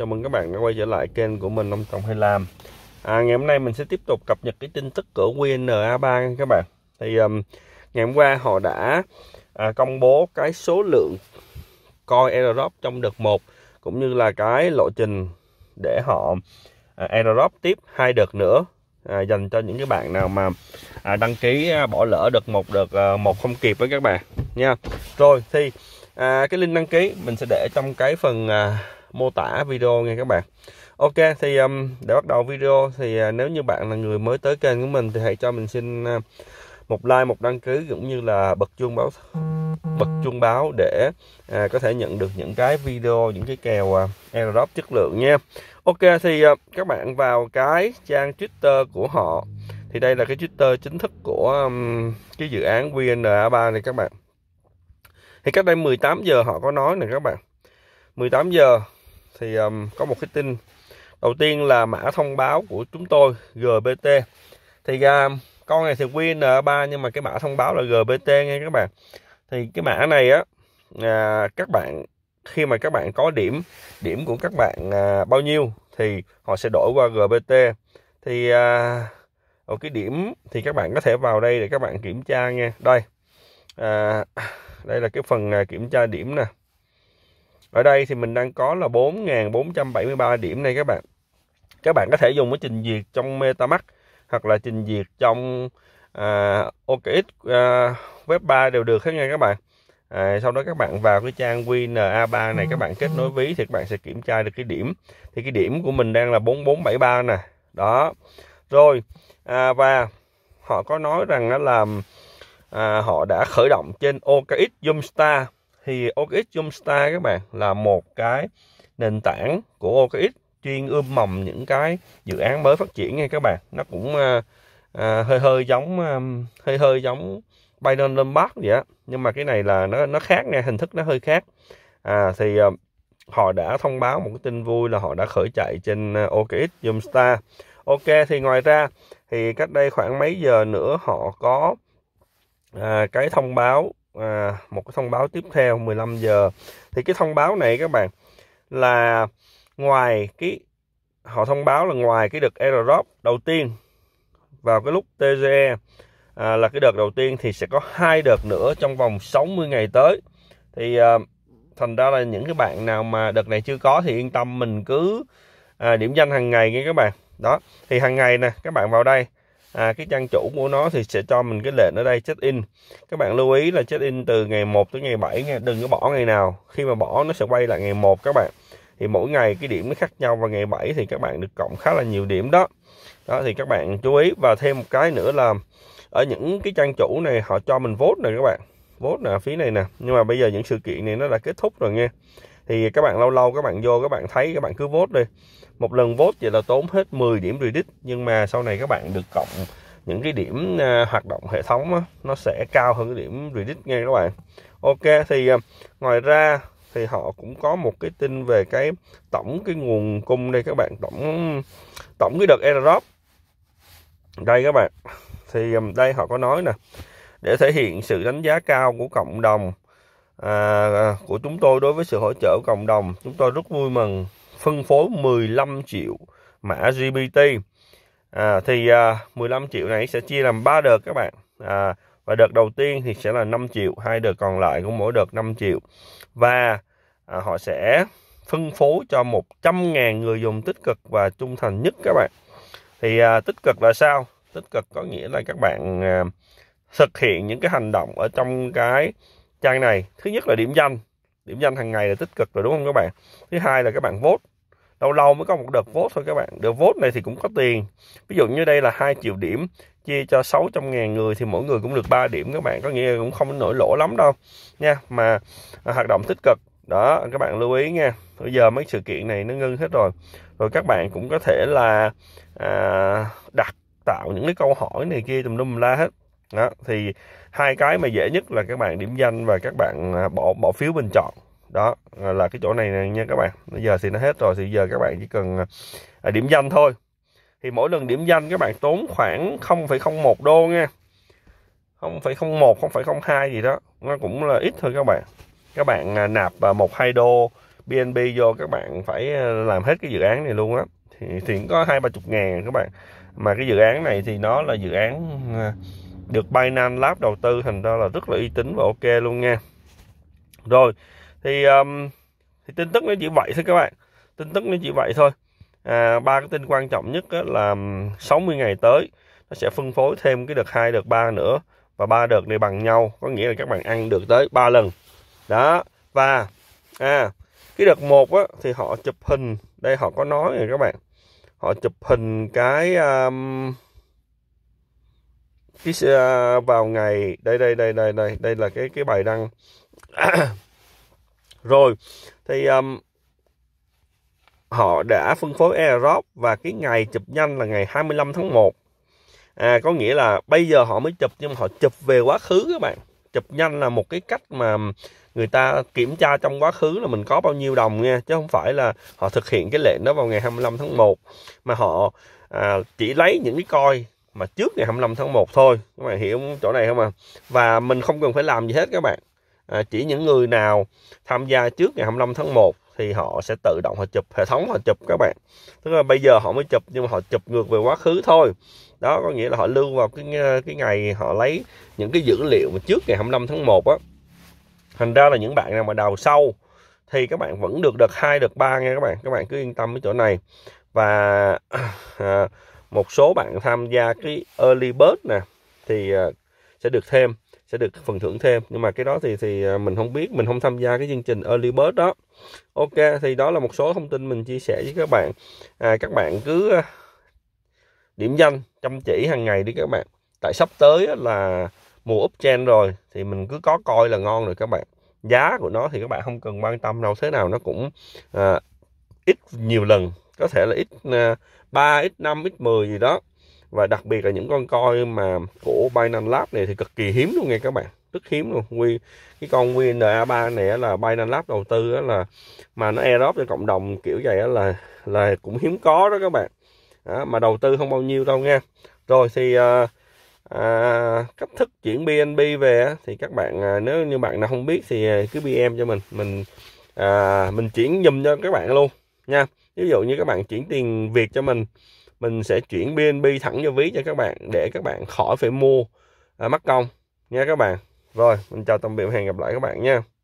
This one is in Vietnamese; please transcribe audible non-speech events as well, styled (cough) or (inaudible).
chào mừng các bạn đã quay trở lại kênh của mình ông Trọng Hay Làm à, Ngày hôm nay mình sẽ tiếp tục cập nhật cái tin tức của QNA3 các bạn Thì um, ngày hôm qua họ đã à, công bố cái số lượng coi airdrop trong đợt 1 Cũng như là cái lộ trình để họ à, airdrop tiếp hai đợt nữa à, Dành cho những cái bạn nào mà à, đăng ký à, bỏ lỡ đợt một đợt à, một không kịp với các bạn nha Rồi thì à, cái link đăng ký mình sẽ để trong cái phần à, mô tả video nha các bạn ok thì um, để bắt đầu video thì uh, nếu như bạn là người mới tới kênh của mình thì hãy cho mình xin uh, một like một đăng ký cũng như là bật chuông báo bật chuông báo để à, có thể nhận được những cái video những cái kèo à, airdrop chất lượng nha ok thì à, các bạn vào cái trang twitter của họ thì đây là cái twitter chính thức của um, cái dự án vna 3 này các bạn thì cách đây 18 giờ họ có nói này các bạn 18 giờ thì um, có một cái tin đầu tiên là mã thông báo của chúng tôi GBT thì um, con này thì win 3 nhưng mà cái mã thông báo là GBT nghe các bạn thì cái mã này á à, các bạn khi mà các bạn có điểm điểm của các bạn à, bao nhiêu thì họ sẽ đổi qua GBT thì à, ở cái điểm thì các bạn có thể vào đây để các bạn kiểm tra nha đây à, đây là cái phần à, kiểm tra điểm nè ở đây thì mình đang có là 4.473 điểm này các bạn các bạn có thể dùng cái trình duyệt trong MetaMask hoặc là trình duyệt trong à, OKX à, Web 3 đều được hết nha các bạn à, sau đó các bạn vào cái trang WinA3 này các bạn kết nối ví thì các bạn sẽ kiểm tra được cái điểm thì cái điểm của mình đang là 4473 nè đó rồi à, và họ có nói rằng là à, họ đã khởi động trên OKX Zoomstar thì OKX Jumpstar các bạn là một cái nền tảng của OKX chuyên ươm mầm những cái dự án mới phát triển nha các bạn nó cũng à, à, hơi hơi giống à, hơi hơi giống Binance Lombard vậy á nhưng mà cái này là nó nó khác nè hình thức nó hơi khác à, thì à, họ đã thông báo một cái tin vui là họ đã khởi chạy trên à, OKX Zoomstar ok thì ngoài ra thì cách đây khoảng mấy giờ nữa họ có à, cái thông báo à, một cái thông báo tiếp theo 15 giờ thì cái thông báo này các bạn là ngoài cái họ thông báo là ngoài cái đợt airdrop đầu tiên vào cái lúc TGE à, là cái đợt đầu tiên thì sẽ có hai đợt nữa trong vòng 60 ngày tới thì à, thành ra là những cái bạn nào mà đợt này chưa có thì yên tâm mình cứ à, điểm danh hàng ngày nghe các bạn đó thì hàng ngày nè các bạn vào đây à, cái trang chủ của nó thì sẽ cho mình cái lệnh ở đây check in các bạn lưu ý là check in từ ngày 1 tới ngày 7 nha đừng có bỏ ngày nào khi mà bỏ nó sẽ quay lại ngày 1 các bạn thì mỗi ngày cái điểm nó khác nhau và ngày 7 thì các bạn được cộng khá là nhiều điểm đó đó thì các bạn chú ý và thêm một cái nữa là ở những cái trang chủ này họ cho mình vote nè các bạn vote nè phí này nè nhưng mà bây giờ những sự kiện này nó đã kết thúc rồi nghe thì các bạn lâu lâu các bạn vô các bạn thấy các bạn cứ vote đi một lần vote vậy là tốn hết 10 điểm Reddit nhưng mà sau này các bạn được cộng những cái điểm uh, hoạt động hệ thống đó, nó sẽ cao hơn cái điểm Reddit nghe các bạn ok thì uh, ngoài ra thì họ cũng có một cái tin về cái tổng cái nguồn cung đây các bạn tổng tổng cái đợt airdrop đây các bạn thì um, đây họ có nói nè để thể hiện sự đánh giá cao của cộng đồng à, của chúng tôi đối với sự hỗ trợ của cộng đồng chúng tôi rất vui mừng phân phối 15 triệu mã GPT à, thì à, 15 triệu này sẽ chia làm 3 đợt các bạn à, và đợt đầu tiên thì sẽ là 5 triệu hai đợt còn lại cũng mỗi đợt 5 triệu và à, họ sẽ phân phối cho 100.000 người dùng tích cực và trung thành nhất các bạn thì à, tích cực là sao tích cực có nghĩa là các bạn à, thực hiện những cái hành động ở trong cái trang này thứ nhất là điểm danh điểm danh hàng ngày là tích cực rồi đúng không các bạn thứ hai là các bạn vote lâu lâu mới có một đợt vote thôi các bạn đợt vote này thì cũng có tiền ví dụ như đây là hai triệu điểm chia cho 600 ngàn người thì mỗi người cũng được 3 điểm các bạn có nghĩa là cũng không nổi lỗ lắm đâu nha mà à, hoạt động tích cực đó các bạn lưu ý nha bây giờ mấy sự kiện này nó ngưng hết rồi rồi các bạn cũng có thể là à, đặt tạo những cái câu hỏi này kia tùm lum la hết đó thì hai cái mà dễ nhất là các bạn điểm danh và các bạn à, bỏ bỏ phiếu bình chọn đó à, là cái chỗ này, nha các bạn bây giờ thì nó hết rồi thì giờ các bạn chỉ cần à, điểm danh thôi thì mỗi lần điểm danh các bạn tốn khoảng 0,01 đô nha 0,01 0,02 gì đó nó cũng là ít thôi các bạn các bạn nạp một hai đô BNB vô các bạn phải làm hết cái dự án này luôn á thì, thì có hai ba chục ngàn các bạn mà cái dự án này thì nó là dự án được Binance Lab đầu tư thành ra là rất là uy tín và ok luôn nha rồi thì um, thì tin tức nó chỉ vậy thôi các bạn tin tức nó chỉ vậy thôi à, ba cái tin quan trọng nhất là 60 ngày tới nó sẽ phân phối thêm cái đợt hai đợt ba nữa và ba đợt này bằng nhau có nghĩa là các bạn ăn được tới ba lần đó và à cái đợt một á, thì họ chụp hình đây họ có nói rồi các bạn họ chụp hình cái um, cái à, vào ngày đây đây đây đây đây đây là cái cái bài đăng (coughs) rồi thì um, họ đã phân phối airdrop và cái ngày chụp nhanh là ngày 25 tháng 1 à có nghĩa là bây giờ họ mới chụp nhưng mà họ chụp về quá khứ các bạn chụp nhanh là một cái cách mà người ta kiểm tra trong quá khứ là mình có bao nhiêu đồng nha chứ không phải là họ thực hiện cái lệnh đó vào ngày 25 tháng 1 mà họ à, chỉ lấy những cái coi mà trước ngày 25 tháng 1 thôi các bạn hiểu chỗ này không à và mình không cần phải làm gì hết các bạn à, chỉ những người nào tham gia trước ngày 25 tháng 1 thì họ sẽ tự động họ chụp hệ thống họ chụp các bạn tức là bây giờ họ mới chụp nhưng mà họ chụp ngược về quá khứ thôi đó có nghĩa là họ lưu vào cái cái ngày họ lấy những cái dữ liệu mà trước ngày 25 tháng 1 á thành ra là những bạn nào mà đào sâu thì các bạn vẫn được đợt hai đợt ba nha các bạn các bạn cứ yên tâm với chỗ này và (clears throat) à, một số bạn tham gia cái early bird nè thì ờ, sẽ được thêm sẽ được phần thưởng thêm nhưng mà cái đó thì thì ờ, mình không biết mình không tham gia cái chương trình early bird đó ok thì đó là một số thông tin mình chia sẻ với các bạn à, các bạn cứ ờ, điểm danh chăm chỉ hàng ngày đi các bạn tại sắp tới là mùa up trend rồi thì mình cứ có coi là ngon rồi các bạn giá của nó thì các bạn không cần quan tâm đâu thế nào nó cũng à, ít nhiều lần có thể là x3, x5, x10 gì đó và đặc biệt là những con coi mà của Binance Lab này thì cực kỳ hiếm luôn nha các bạn rất hiếm luôn Quy, cái con WNA3 này là Binance Lab đầu tư là mà nó airdrop cho cộng đồng kiểu vậy là là cũng hiếm có đó các bạn đó, mà đầu tư không bao nhiêu đâu nha rồi thì à, à, cách thức chuyển BNB về thì các bạn à, nếu như bạn nào không biết thì à, cứ BM cho mình mình à, mình chuyển dùm cho các bạn luôn nha ví dụ như các bạn chuyển tiền Việt cho mình mình sẽ chuyển BNB thẳng cho ví cho các bạn để các bạn khỏi phải mua à, mất công nha các bạn rồi mình chào tạm biệt và hẹn gặp lại các bạn nha